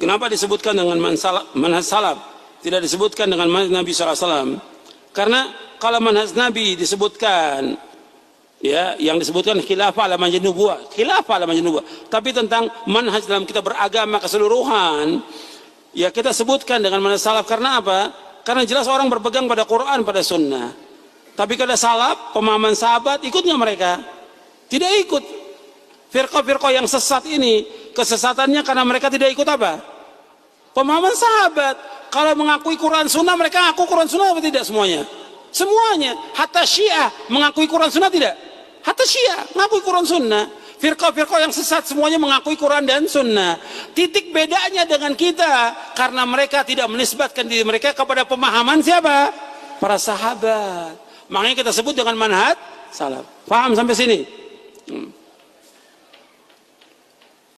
Kenapa disebutkan dengan manhaj salaf? Tidak disebutkan dengan manhaj Nabi SAW. Karena kalau manhaj Nabi disebutkan ya yang disebutkan khilafah ala manhaj nubuwah khilafah ala manhaj nubuwah tapi tentang manhaj dalam kita beragama keseluruhan ya kita sebutkan dengan manhaj salaf karena apa karena jelas orang berpegang pada Quran pada sunnah tapi kalau salaf pemahaman sahabat ikutnya mereka tidak ikut firqa-firqa yang sesat ini kesesatannya karena mereka tidak ikut apa? Pemahaman sahabat. Kalau mengakui Quran Sunnah, mereka ngaku Quran Sunnah apa tidak semuanya? Semuanya. Hatta Syiah mengakui Quran Sunnah tidak? Hatta Syiah mengakui Quran Sunnah. Firqa-firqa yang sesat semuanya mengakui Quran dan Sunnah. Titik bedanya dengan kita karena mereka tidak menisbatkan diri mereka kepada pemahaman siapa? Para sahabat. Makanya kita sebut dengan manhat salam. Paham sampai sini?